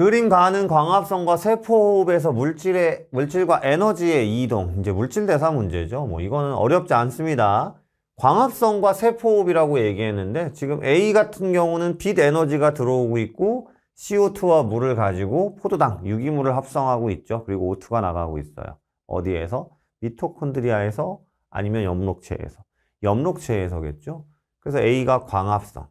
그림 가는 광합성과 세포호흡에서 물질의, 물질과 에너지의 이동. 이제 물질대사 문제죠. 뭐 이거는 어렵지 않습니다. 광합성과 세포호흡이라고 얘기했는데 지금 A 같은 경우는 빛 에너지가 들어오고 있고 CO2와 물을 가지고 포도당, 유기물을 합성하고 있죠. 그리고 O2가 나가고 있어요. 어디에서? 미토콘드리아에서 아니면 엽록체에서. 엽록체에서겠죠. 그래서 A가 광합성.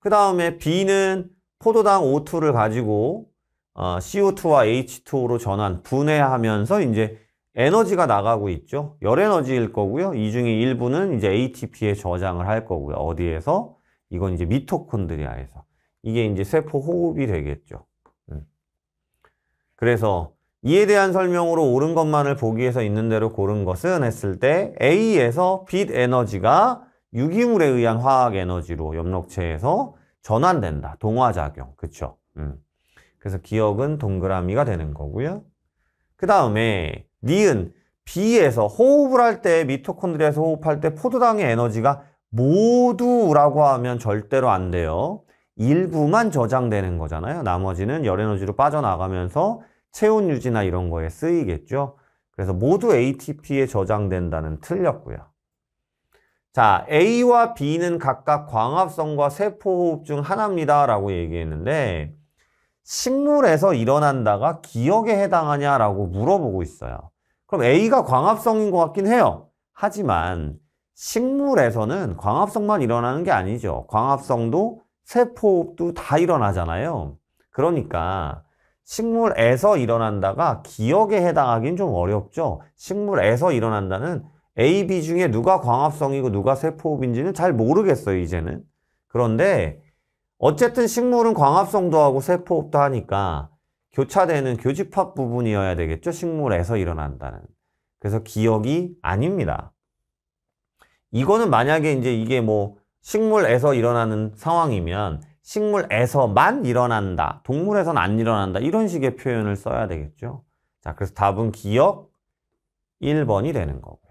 그 다음에 B는 포도당 O2를 가지고 어, CO2와 H2O로 전환, 분해하면서 이제 에너지가 나가고 있죠. 열 에너지일 거고요. 이 중에 일부는 이제 ATP에 저장을 할 거고요. 어디에서? 이건 이제 미토콘드리아에서. 이게 이제 세포 호흡이 되겠죠. 음. 그래서 이에 대한 설명으로 옳은 것만을 보기에서 있는 대로 고른 것은 했을 때 A에서 빛 에너지가 유기물에 의한 화학 에너지로 염록체에서 전환된다. 동화작용. 그쵸? 음. 그래서 기억은 동그라미가 되는 거고요. 그 다음에 니은 B에서 호흡을 할 때 미토콘드리아에서 호흡할 때 포도당의 에너지가 모두라고 하면 절대로 안 돼요. 일부만 저장되는 거잖아요. 나머지는 열에너지로 빠져나가면서 체온 유지나 이런 거에 쓰이겠죠. 그래서 모두 ATP에 저장된다는 틀렸고요. 자, A와 B는 각각 광합성과 세포호흡 중 하나입니다. 라고 얘기했는데, 식물에서 일어난다가 기억에 해당하냐라고 물어보고 있어요. 그럼 A가 광합성인 것 같긴 해요. 하지만 식물에서는 광합성만 일어나는 게 아니죠. 광합성도 세포호흡도 다 일어나잖아요. 그러니까 식물에서 일어난다가 기억에 해당하긴 좀 어렵죠. 식물에서 일어난다는 A, B 중에 누가 광합성이고 누가 세포호흡인지는 잘 모르겠어요, 이제는. 그런데 어쨌든 식물은 광합성도 하고 세포호흡도 하니까 교차되는 교집합 부분이어야 되겠죠. 식물에서 일어난다는. 그래서 기억이 아닙니다. 이거는 만약에 이제 이게 뭐 식물에서 일어나는 상황이면 식물에서만 일어난다. 동물에서는 안 일어난다. 이런 식의 표현을 써야 되겠죠. 자, 그래서 답은 기억 1번이 되는 거고.